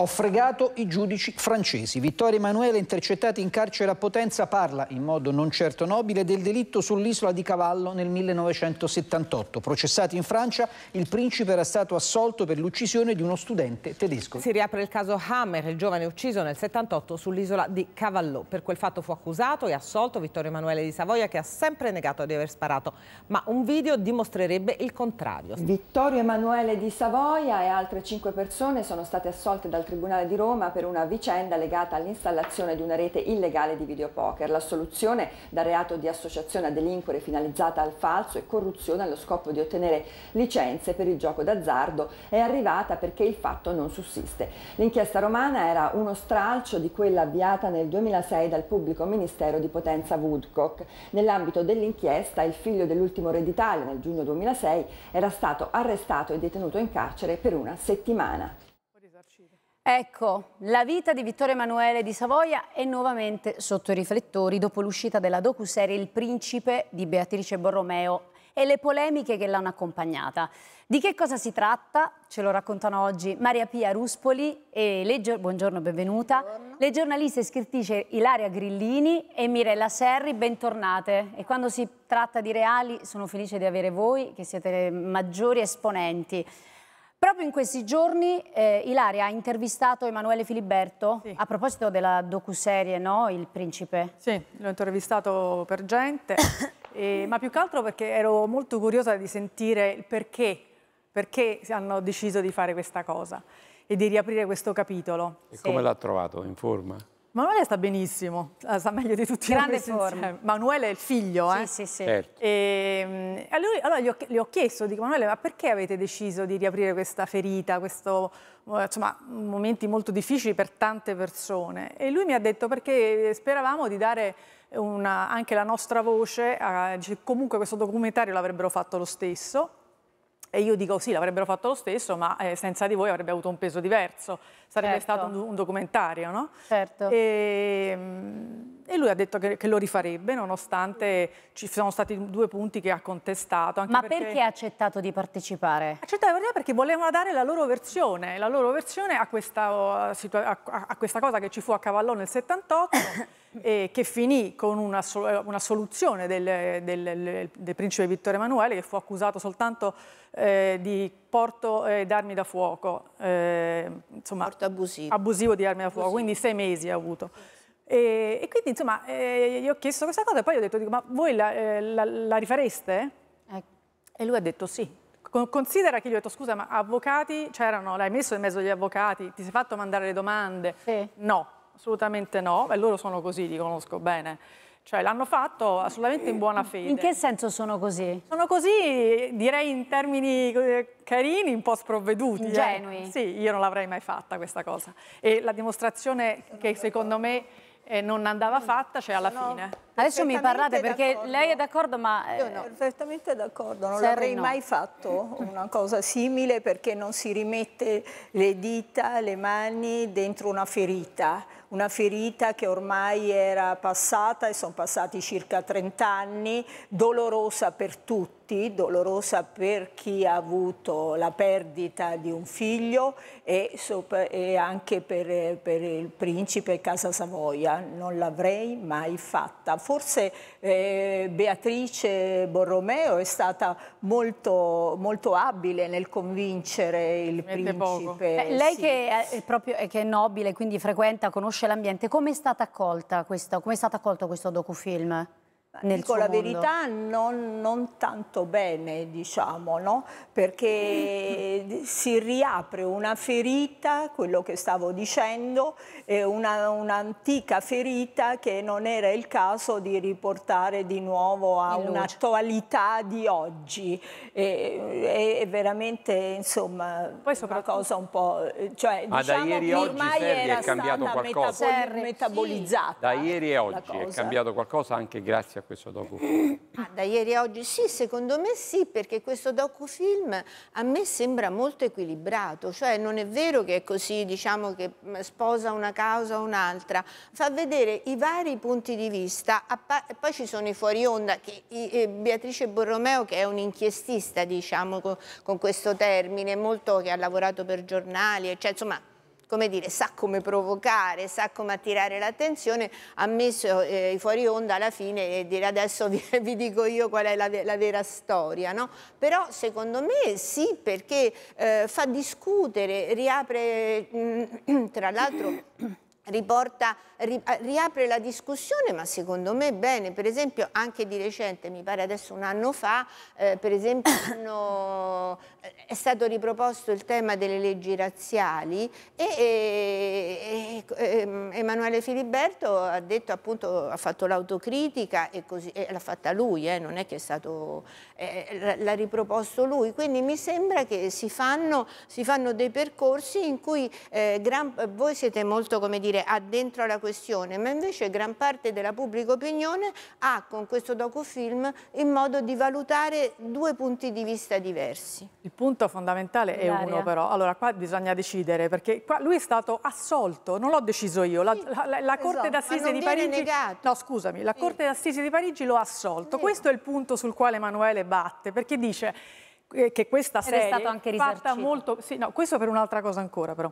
Ho fregato i giudici francesi. Vittorio Emanuele, intercettati in carcere a Potenza, parla, in modo non certo nobile, del delitto sull'isola di Cavallo nel 1978. Processato in Francia, il principe era stato assolto per l'uccisione di uno studente tedesco. Si riapre il caso Hammer, il giovane ucciso nel 78 sull'isola di Cavallo. Per quel fatto fu accusato e assolto Vittorio Emanuele di Savoia, che ha sempre negato di aver sparato, ma un video dimostrerebbe il contrario. Vittorio Emanuele di Savoia e altre cinque persone sono state assolte dal Tribunale di Roma per una vicenda legata all'installazione di una rete illegale di videopoker. L'assoluzione da reato di associazione a delinquere finalizzata al falso e corruzione allo scopo di ottenere licenze per il gioco d'azzardo è arrivata perché il fatto non sussiste. L'inchiesta romana era uno stralcio di quella avviata nel 2006 dal pubblico ministero di Potenza Woodcock. Nell'ambito dell'inchiesta il figlio dell'ultimo re d'Italia nel giugno 2006 era stato arrestato e detenuto in carcere per una settimana. Ecco, la vita di Vittorio Emanuele di Savoia è nuovamente sotto i riflettori dopo l'uscita della docuserie Il principe di Beatrice Borromeo e le polemiche che l'hanno accompagnata. Di che cosa si tratta? Ce lo raccontano oggi Maria Pia Ruspoli e le, buongiorno, benvenuta. Buongiorno. Le giornaliste e scrittrice Ilaria Grillini e Mirella Serri, bentornate. E quando si tratta di reali sono felice di avere voi che siete le maggiori esponenti. Proprio in questi giorni eh, Ilaria ha intervistato Emanuele Filiberto sì. a proposito della docuserie, no? Il principe. Sì, l'ho intervistato per gente, e, ma più che altro perché ero molto curiosa di sentire il perché, perché hanno deciso di fare questa cosa e di riaprire questo capitolo. E sì. come l'ha trovato? In forma? Manuele sta benissimo, eh, sta meglio di tutti Grande noi forma. Manuele è il figlio, eh? Sì, sì, sì. Certo. Ehm, e, allora gli ho, gli ho, chiesto, dico Manuele, ma perché avete deciso di riaprire questa ferita, questo, eh, insomma, momenti molto difficili per tante persone? E lui mi ha detto perché speravamo di dare una, anche la nostra voce, a, cioè, comunque questo documentario l'avrebbero fatto lo stesso, e io dico sì, l'avrebbero fatto lo stesso, ma eh, senza di voi avrebbe avuto un peso diverso. Sarebbe certo. stato un, un, documentario, no? Certo. E, ehm, mh, e lui ha detto che, che, lo rifarebbe nonostante ci sono stati due punti che ha contestato. Ma perché... perché... ha accettato di partecipare? Ha accettato di partecipare perché volevano dare la loro versione, la loro versione a questa, uh, a, a questa cosa che ci fu a Cavallò nel 78 e che finì con una, eh, una soluzione del, del, del, principe Vittorio Emanuele che fu accusato soltanto eh, di porto eh, d'armi da fuoco, eh, insomma, porto abusivo. abusivo di armi da fuoco, abusivo. quindi sei mesi ha avuto. E, e quindi insomma eh, gli ho chiesto questa cosa e poi ho detto, dico, ma voi la, eh, la, la rifareste? Eh. E lui ha detto sì. considera che gli ho detto scusa ma avvocati c'erano, cioè, l'hai messo in mezzo agli avvocati, ti sei fatto mandare le domande? Sì. No, assolutamente no, e loro sono così, li conosco bene. Cioè l'hanno fatto assolutamente in buona fede. In che senso sono così? Sono così, direi in termini eh, carini, un po' sprovveduti. Eh. Ingenui. Eh. Sì, io non l'avrei mai fatta questa cosa. E la dimostrazione che secondo me eh, non andava fatta, cioè alla no, fine. Adesso mi parlate perché lei è d'accordo, ma... Eh, Io no, perfettamente d'accordo, non l'avrei no. mai fatto una cosa simile perché non si rimette le dita, le mani dentro una ferita, una ferita che ormai era passata e sono passati circa 30 anni, dolorosa per tutti tutti, dolorosa per chi ha avuto la perdita di un figlio e, sopra, e anche per, per, il principe Casa Savoia. Non l'avrei mai fatta. Forse eh, Beatrice Borromeo è stata molto, molto abile nel convincere il principe. Eh, lei sì. che, è proprio, che è nobile, quindi frequenta, conosce l'ambiente, come è stata accolta questo, come è stato accolto questo docufilm? Nel Dico la verità, non, non, tanto bene, diciamo, no? perché si riapre una ferita, quello che stavo dicendo, un'antica ferita che non era il caso di riportare di nuovo a un'attualità di oggi. E, è veramente, insomma, Poi una cosa un po'... Cioè, Ma ah, diciamo da ieri ormai Servi era è cambiato qualcosa. metabolizzata. Da ieri e oggi è cambiato qualcosa anche grazie a a questo docufilm? Ah, da ieri a oggi sì, secondo me sì, perché questo docufilm a me sembra molto equilibrato, cioè non è vero che è così, diciamo che mm, sposa una causa o un'altra, fa vedere i vari punti di vista, poi ci sono i fuori onda, che, Beatrice Borromeo che è un'inchiestista, diciamo, con, con questo termine, molto che ha lavorato per giornali, cioè, insomma come dire, sa come provocare, sa come attirare l'attenzione, ha messo eh, i fuori onda alla fine e dire adesso vi, vi dico io qual è la, la vera storia, no? Però secondo me sì perché eh, fa discutere, riapre mh, mm, tra l'altro Riporta, ri, eh, riapre la discussione, ma secondo me bene, per esempio anche di recente, mi pare adesso un anno fa, eh, per esempio hanno, eh, è stato riproposto il tema delle leggi razziali e, e, e ehm, Emanuele Filiberto ha detto appunto, ha fatto l'autocritica e, e l'ha fatta lui, eh, non è che è stato, eh, eh, l'ha riproposto lui, quindi mi sembra che si fanno, si fanno dei percorsi in cui gran, voi siete molto, come dire, dire, ha ah, dentro la questione, ma invece gran parte della pubblica opinione ha con questo docufilm il modo di valutare due punti di vista diversi. Il punto fondamentale è uno però, allora qua bisogna decidere, perché qua lui è stato assolto, non l'ho deciso io, la, la, la Corte esatto, d'Assise di Parigi... Negato. No, scusami, la Corte d'Assise di Parigi lo ha assolto. Vero. Questo è il punto sul quale Emanuele batte, perché dice eh, che questa serie è stata molto... Sì, no, questo per un'altra cosa ancora però.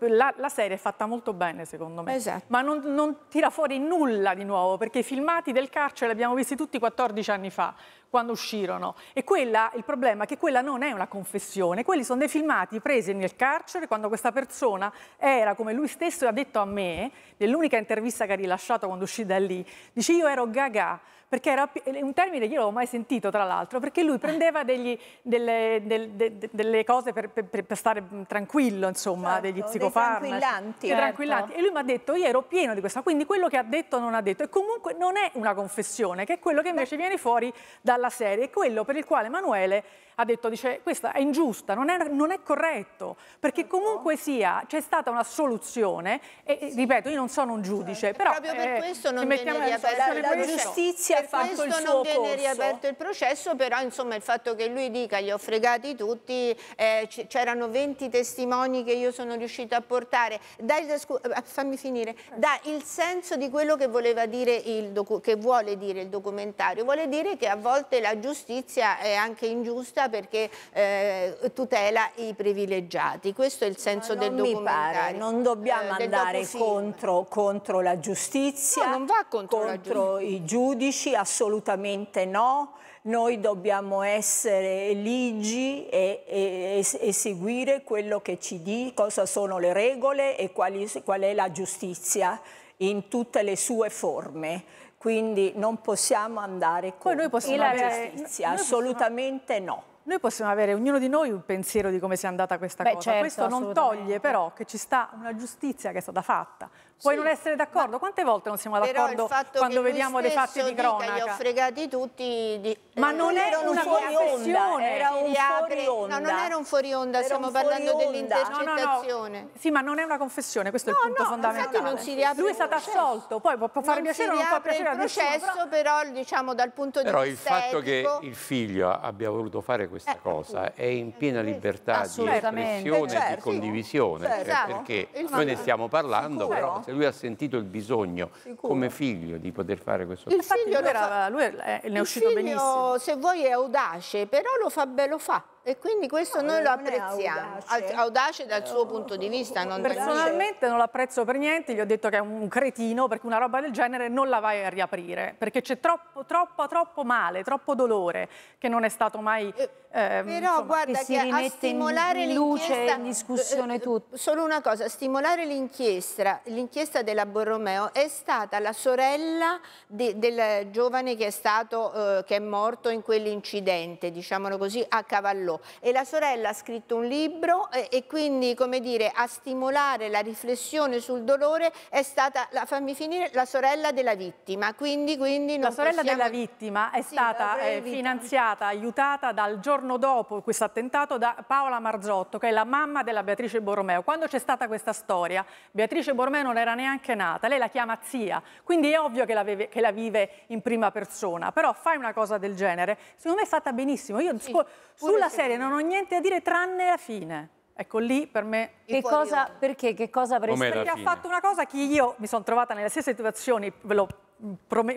La, la, serie è fatta molto bene secondo me, esatto. ma non, non, tira fuori nulla di nuovo perché i filmati del carcere li abbiamo visti tutti 14 anni fa, quando uscirono. E quella, il problema è che quella non è una confessione, quelli sono dei filmati presi nel carcere quando questa persona era, come lui stesso ha detto a me, nell'unica intervista che ha rilasciato quando uscì da lì, dice io ero gaga, perché era un termine che io non avevo mai sentito tra l'altro, perché lui prendeva degli, delle, del, de, de, delle, cose per, per, per, stare tranquillo, insomma, certo, degli psicofarmaci. tranquillanti. Certo. tranquillanti. E lui mi ha detto, io ero pieno di questa, quindi quello che ha detto non ha detto. E comunque non è una confessione, che è quello che invece Beh. viene fuori dalla dalla serie, è quello per il quale Emanuele ha detto, dice, questa è ingiusta, non è, non è corretto, perché certo. comunque sia c'è stata una soluzione, e ripeto, io non sono un giudice, certo. però... Proprio per eh, questo non viene riaperto la, la giustizia ha fatto il suo non viene riaperto il processo, però insomma il fatto che lui dica, li ho fregati tutti, eh, c'erano 20 testimoni che io sono riuscita a portare, dai, eh, fammi finire, dà il senso di quello che voleva dire il che vuole dire il documentario, vuole dire che a volte volte la giustizia è anche ingiusta perché eh, tutela i privilegiati. Questo è il senso del documentario. Pare, non dobbiamo eh, andare contro, contro, la giustizia, no, contro, contro la giustizia. i giudici, assolutamente no noi dobbiamo essere ligi e, e, e, seguire quello che ci di, cosa sono le regole e quali, qual è la giustizia in tutte le sue forme quindi non possiamo andare con noi possiamo la avere... giustizia, noi assolutamente possiamo... no. Noi possiamo avere ognuno di noi un pensiero di come sia andata questa Beh, cosa, certo, questo non toglie però che ci sta una giustizia che è stata fatta, Puoi sì, non essere d'accordo? Ma... Quante volte non siamo d'accordo quando vediamo dei fatti di cronaca? Li ho fregati tutti. Di... Eh, ma eh, non, non era, era una confessione. Era un fuori onda. No, non era un fuori onda, stiamo parlando dell'intercettazione. No, no, sì, ma non è una confessione, questo è il punto fondamentale. non si Lui è stato assolto, poi può, può far piacere o non può piacere a nessuno. Il processo però, diciamo, dal punto di vista Però il fatto che il figlio abbia voluto fare questa eh, cosa è in piena libertà di espressione e di certo. condivisione, certo. perché esatto. noi ne stiamo parlando, però se lui ha sentito il bisogno Sicuro. come figlio di poter fare questo. Il Infatti, figlio lui, era, fa... lui ne è uscito figlio, benissimo. Se vuoi è audace, però lo fa, beh, lo fa. E quindi questo no, noi lo apprezziamo, audace. audace. dal eh. suo punto di vista. Non Personalmente non l'apprezzo per niente, gli ho detto che è un cretino perché una roba del genere non la vai a riaprire, perché c'è troppo, troppo, troppo male, troppo dolore che non è stato mai... Eh, eh, però insomma, guarda che, si che a stimolare in luce in discussione eh, eh, tutto. Solo una cosa, stimolare l'inchiesta, l'inchiesta della Borromeo è stata la sorella de, del giovane che è, stato, eh, che è morto in quell'incidente, diciamolo così, a Cavallò e la sorella ha scritto un libro e, eh, e quindi come dire a stimolare la riflessione sul dolore è stata, la, fammi finire, la sorella della vittima. Quindi, quindi la sorella possiamo... della vittima è sì, stata eh, finanziata, aiutata dal giorno dopo questo attentato da Paola Marzotto che è la mamma della Beatrice Borromeo. Quando c'è stata questa storia Beatrice Borromeo non era neanche nata, lei la chiama zia, quindi è ovvio che la, vive, che la vive in prima persona, però fai una cosa del genere, secondo me è fatta benissimo. Io sì, sulla serie serie, non ho niente da dire tranne la fine. Ecco, lì per me... Che cosa, perché? Che cosa avresti... Com'è perché ha fatto una cosa che io mi sono trovata nelle stesse situazioni, ve lo mm,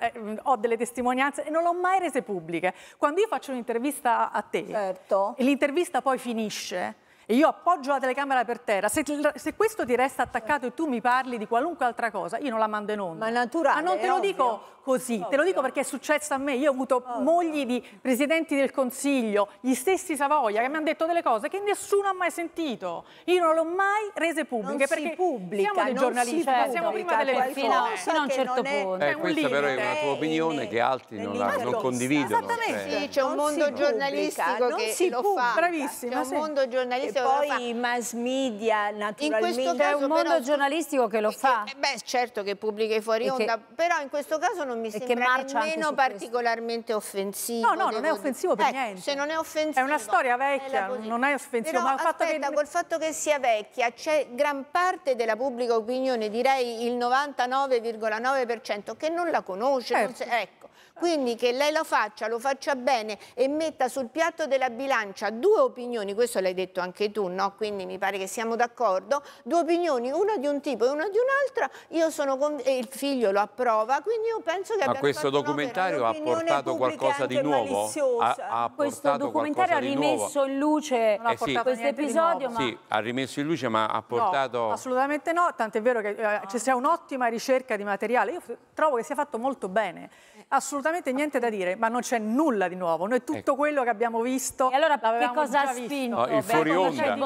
eh, mm, ho delle testimonianze e non l'ho mai rese pubbliche. Quando io faccio un'intervista a te certo. e l'intervista poi finisce, e io appoggio la telecamera per terra, se, se, questo ti resta attaccato e tu mi parli di qualunque altra cosa, io non la mando in onda. Ma è naturale. Ma non te lo dico così, ovvio. te lo dico perché è successo a me. Io ho avuto ovvio. mogli di presidenti del Consiglio, gli stessi Savoia, che mi hanno detto delle cose che nessuno ha mai sentito. Io non le ho mai rese pubbliche. Non perché pubblica, siamo dei giornalisti, cioè, siamo prima delle persone. Fino a un certo punto. Eh, questa però è una tua opinione che altri non, la, non condividono. Esattamente. Cioè. Sì, c'è un mondo giornalistico che lo fa. Bravissima. C'è un mondo giornalistico poi i mass media naturalmente è un mondo però, giornalistico che lo fa che, eh, beh certo che pubblica i fuori e onda che, però in questo caso non mi sembra nemmeno particolarmente questo. offensivo no no non è offensivo dire. per eh, niente se non è offensivo è una storia vecchia è non è offensivo però, ma il fatto che... col fatto che sia vecchia c'è gran parte della pubblica opinione direi il 99,9% che non la conosce certo. non se, certo. ecco quindi che lei lo faccia, lo faccia bene e metta sul piatto della bilancia due opinioni, questo l'hai detto anche tu, no? quindi mi pare che siamo d'accordo, due opinioni, una di un tipo e una di un'altra, io sono con... e il figlio lo approva, quindi io penso che... Ma questo documentario ha portato qualcosa di nuovo? Ha, ha questo documentario ha rimesso in luce eh sì, questo episodio? Ma... Sì, ha rimesso in luce ma ha portato... No, assolutamente no, tant'è vero che eh, c'è un'ottima ricerca di materiale, io trovo che sia fatto molto bene assolutamente niente da dire, ma non c'è nulla di nuovo, noi tutto ecco. quello che abbiamo visto e allora che cosa ha spinto? Ah, no, il eh, eh, fuori onda.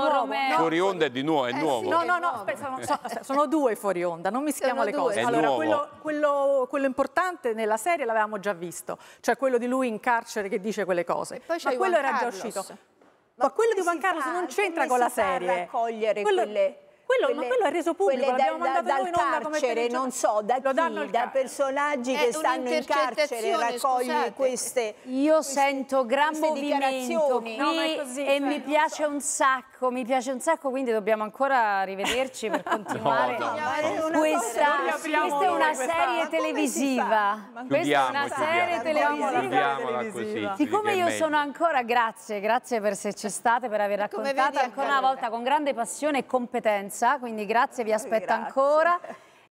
Fuori onda è di nuovo, è eh, nuovo. Sì, no, no, no, aspetta, so, sono due fuori onda, non mischiamo sono le cose. È allora, quello, quello, quello, importante nella serie l'avevamo già visto, cioè quello di lui in carcere che dice quelle cose. ma quello Juan era Carlos. già uscito. Ma, ma quello di Juan Carlos fa, non c'entra con la serie. Raccogliere quelle... quelle quello, quelle, ma quello è reso pubblico, l'abbiamo da, mandato da, noi in onda come carcere, non so, da chi, da personaggi è che stanno in carcere, raccogli queste Io queste, sento gran movimento no, e cioè, mi piace so. un sacco, mi piace un sacco, quindi dobbiamo ancora rivederci per continuare. no, no, no. Questa, questa è una serie televisiva. Questa è una serie televisiva. Siccome io sono ancora, grazie, grazie per c'è state, per aver raccontato ancora una volta con grande passione e competenza presenza, quindi grazie, vi aspetto grazie. ancora.